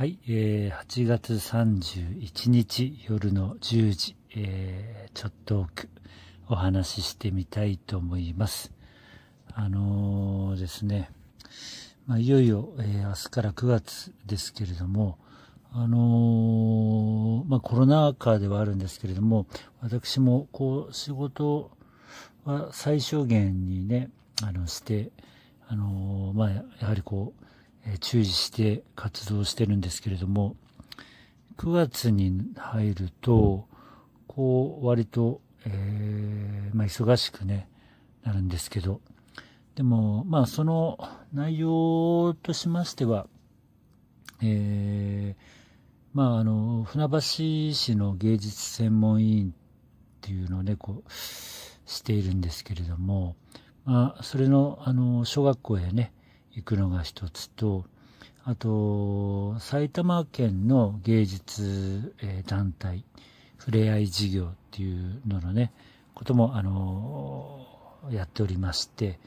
はい、えー、8月31日夜の10時、えー、ちょっとお話ししてみたいと思います。あのー、ですね、まあ、いよいよ、えー、明日から9月ですけれども、あのまあ、コロナ禍ではあるんですけれども、私もこう仕事は最小限にね、あのして、あのまあ、やはりこう、注意して活動してるんですけれども、9月に入ると、こう、割と、えー、まあ、忙しくね、なるんですけど、でも、まあ、その内容としましては、えー、まあ、あの、船橋市の芸術専門委員っていうのをね、こう、しているんですけれども、まあ、それの、あの、小学校へね、行くのが一つと、あと、埼玉県の芸術、団体、ふれあい事業っていうののね、ことも、あのやっておりまして、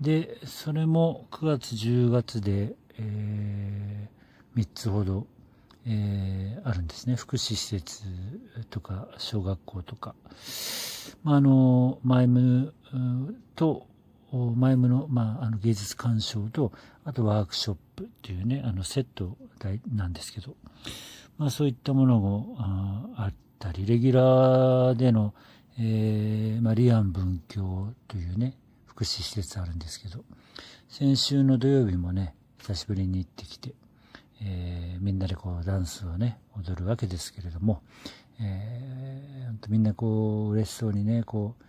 で、それも9月、10月で、えー、3つほど、えー、あるんですね。福祉施設とか、小学校とか。まあ、あの、前向とマイの,、まあ、あの芸術鑑賞と、あとワークショップっていうね、あのセットなんですけど、まあそういったものもあったり、レギュラーでの、えー、まあ、リアン文教というね、福祉施設あるんですけど、先週の土曜日もね、久しぶりに行ってきて、えー、みんなでこうダンスをね、踊るわけですけれども、えー、みんなこう嬉しそうにね、こう、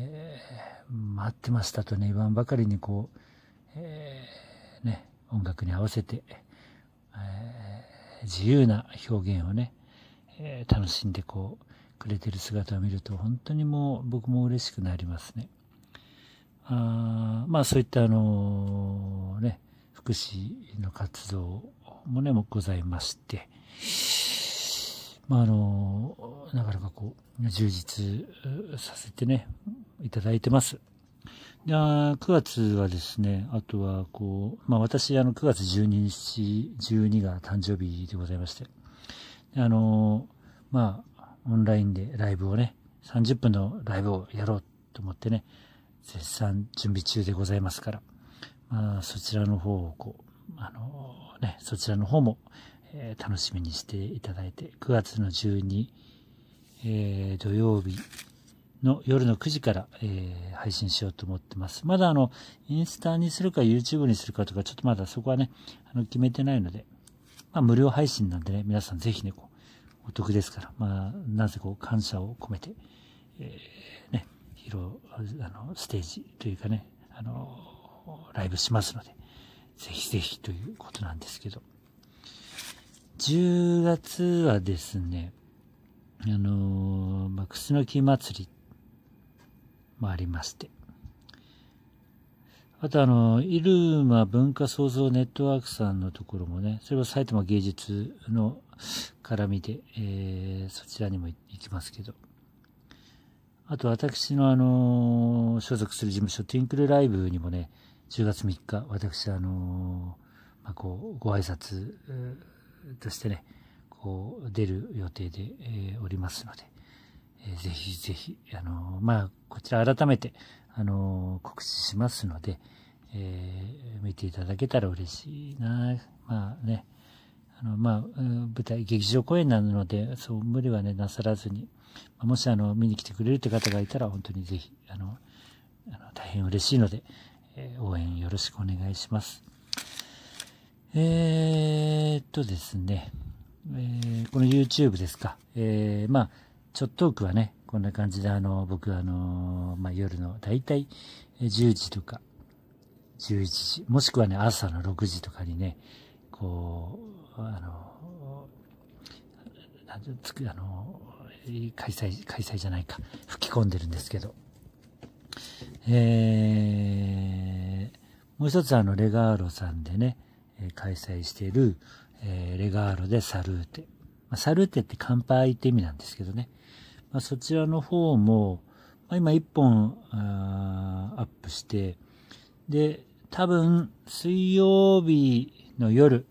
え待ってましたとね、言わんばかりにこう、えね、音楽に合わせて、自由な表現をね、え楽しんでこう、くれてる姿を見ると、本当にもう僕も嬉しくなりますね。あまあそういったあのね、福祉の活動もね、もございまして、まあ、あの、なかなかこう、充実させてね、いただいてます。で9月はですね、あとはこう、まあ、私、あの、9月12日、12が誕生日でございまして、あの、まあ、オンラインでライブをね、30分のライブをやろうと思ってね、絶賛準備中でございますから、まあ、そちらの方をこう、あの、ね、そちらの方もえー、楽しみにしていただいて、9月の12、えー、土曜日の夜の9時から、えー、配信しようと思ってます。まだあの、インスタにするか YouTube にするかとか、ちょっとまだそこはね、あの、決めてないので、まあ、無料配信なんでね、皆さんぜひね、こう、お得ですから、まあ、なぜこう、感謝を込めて、えー、ね、披露、あの、ステージというかね、あの、ライブしますので、ぜひぜひということなんですけど、10月はですね、あのまあ、の木祭りもありまして、あとあの、イルマ文化創造ネットワークさんのところもね、それは埼玉芸術の絡みで、えー、そちらにも行きますけど。あと私のあの、所属する事務所、ティンクルライブにもね、10月3日、私あの、まあ、こう、ご挨拶としてね、こう、出る予定で、えー、おりますので、えー、ぜひぜひ、あのー、まあ、こちら改めて、あのー、告知しますので、えー、見ていただけたら嬉しいな。まあね、あの、まあ、舞台、劇場公演なので、そう、無理はね、なさらずに、もし、あの、見に来てくれるって方がいたら、本当にぜひ、あの、あの大変嬉しいので、えー、応援よろしくお願いします。えー、っとですね、えー、この YouTube ですか、えー、まあ、ちょっと多くはね、こんな感じで、あの、僕、あの、まあ、夜の、だいたい10時とか、11時、もしくはね、朝の6時とかにね、こう、あの、んつく、あの、開催、開催じゃないか、吹き込んでるんですけど、えー、もう一つあの、レガーロさんでね、開催している、えレガールでサルーテ。まサルーテって乾杯って意味なんですけどね。まそちらの方も、ま今1本アップして、で、多分水曜日の夜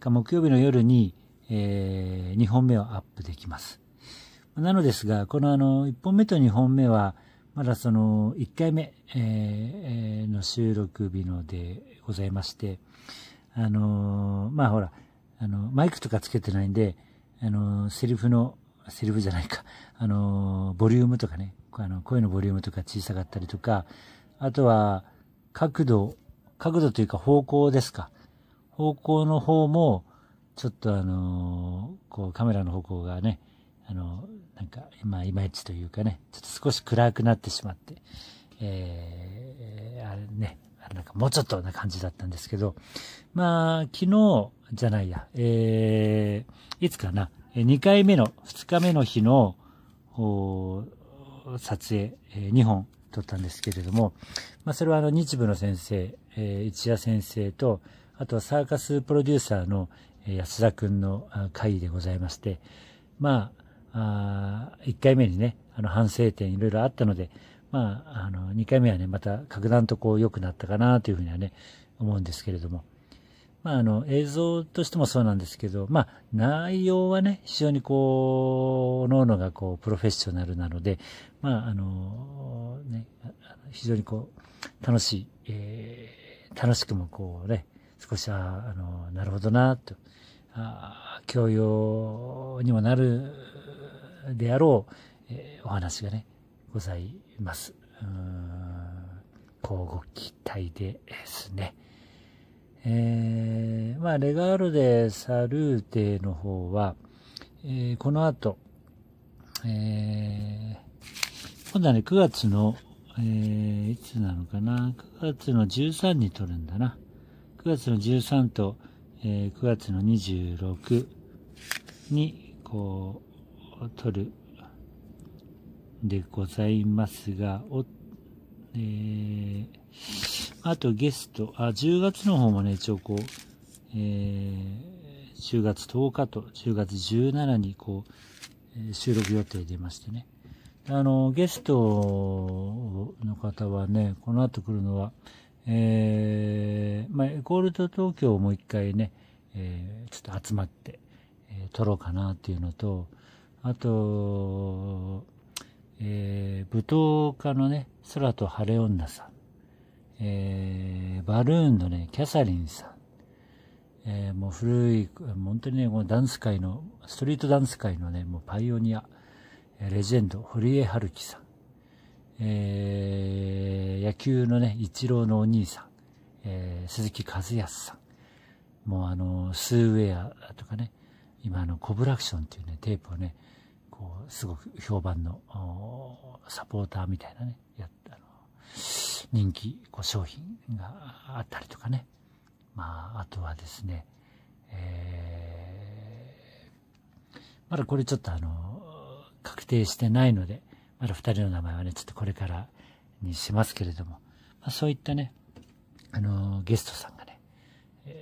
か木曜日の夜に、えー、2本目をアップできます。なのですが、このあの、1本目と2本目は、まだその、1回目、えー、の収録日のでございまして、あのー、まあほら、あの、マイクとかつけてないんで、あのー、セリフの、セリフじゃないか、あのー、ボリュームとかね、あの、声のボリュームとか小さかったりとか、あとは、角度、角度というか方向ですか。方向の方も、ちょっとあのー、こうカメラの方向がね、あのー、なんか、まあ、いまいちというかね、ちょっと少し暗くなってしまって、えー、もうちょっとな感じだったんですけど、まあ、昨日じゃないや、えー、いつかな、2回目の、2日目の日の、撮影、えー、2本撮ったんですけれども、まあ、それはあの、日部の先生、えー、一夜先生と、あとはサーカスプロデューサーの安田くんの会でございまして、まあ、あ1回目にね、あの、反省点いろいろあったので、まあ、あの、2回目はね、また格段とこう良くなったかなというふうにはね、思うんですけれども。まあ、あの、映像としてもそうなんですけど、まあ、内容はね、非常にこう、脳のがこう、プロフェッショナルなので、まあ、あの、ね、非常にこう、楽しい、えー、楽しくもこうね、少し、ああの、なるほどな、と、あ教養にもなるであろう、えー、お話がね、ございます。うんこうご期待ですね。えー、まあ、レガールでサルーテの方は、えー、この後、えー、今度はね、9月の、えー、いつなのかな、9月の13に撮るんだな。9月の13と、えー、9月の26に、こう、撮るでございますが、お、えー、あとゲスト、あ、10月の方もね、一応こう、えー、10月10日と10月17にこう、え収録予定出ましてね。あの、ゲストの方はね、この後来るのは、えー、まあ、エコールド東京をもう一回ね、えー、ちょっと集まって、えー、撮ろうかなっていうのと、あと、えー、舞踏家のね、空と晴れ女さん、えー、バルーンのね、キャサリンさん、えー、もう古い、本当にね、このダンス界の、ストリートダンス界のね、もうパイオニア、レジェンド、堀江春樹さん、えー、野球のね、イチローのお兄さん、えー、鈴木和康さん、もうあの、スーウェアとかね、今あの、コブラクションっていうね、テープをね、こうすごく評判のサポーターみたいなねやあの人気こう商品があったりとかね、まあ、あとはですね、えー、まだこれちょっとあの確定してないのでまだ2人の名前はねちょっとこれからにしますけれども、まあ、そういったねあのゲストさんがね、え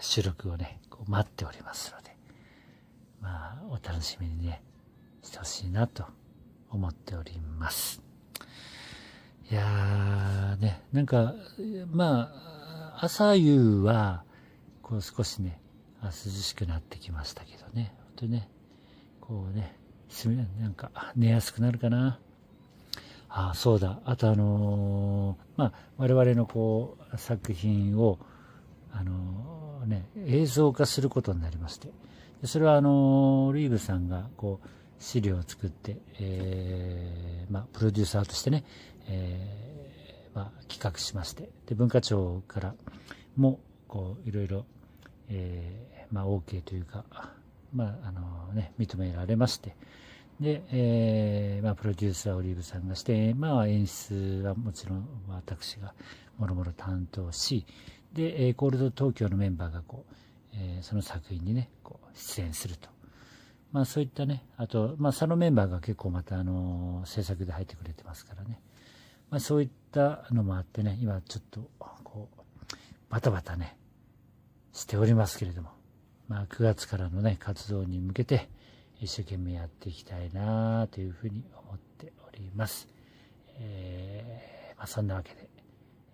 ー、収録をねこう待っておりますので。まあ、お楽しみにね、してほしいなと思っております。いやーね、なんか、まあ、朝夕は、こう少しね、涼しくなってきましたけどね、本当にね、こうね、なんか寝やすくなるかな。あそうだ。あとあのー、まあ、我々のこう、作品を、あのー、ね、映像化することになりまして、それはあのリーグさんがこう資料を作って、えーまあ、プロデューサーとしてね、えーまあ、企画しましてで文化庁からもこういろいろ、えーまあ、OK というか、まああのね、認められましてで、えーまあ、プロデューサーオリーブさんがして、まあ、演出はもちろん私がもろもろ担当しで、えー、コールド東京のメンバーがこうえー、その作品にね、こう、出演すると。まあそういったね、あと、まあ佐野メンバーが結構また、あのー、制作で入ってくれてますからね。まあそういったのもあってね、今ちょっと、こう、バタバタね、しておりますけれども、まあ9月からのね、活動に向けて、一生懸命やっていきたいなというふうに思っております。えー、まあそんなわけで、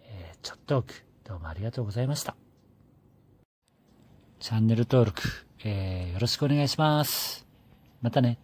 えー、ちょっと奥、どうもありがとうございました。チャンネル登録、えー、よろしくお願いします。またね。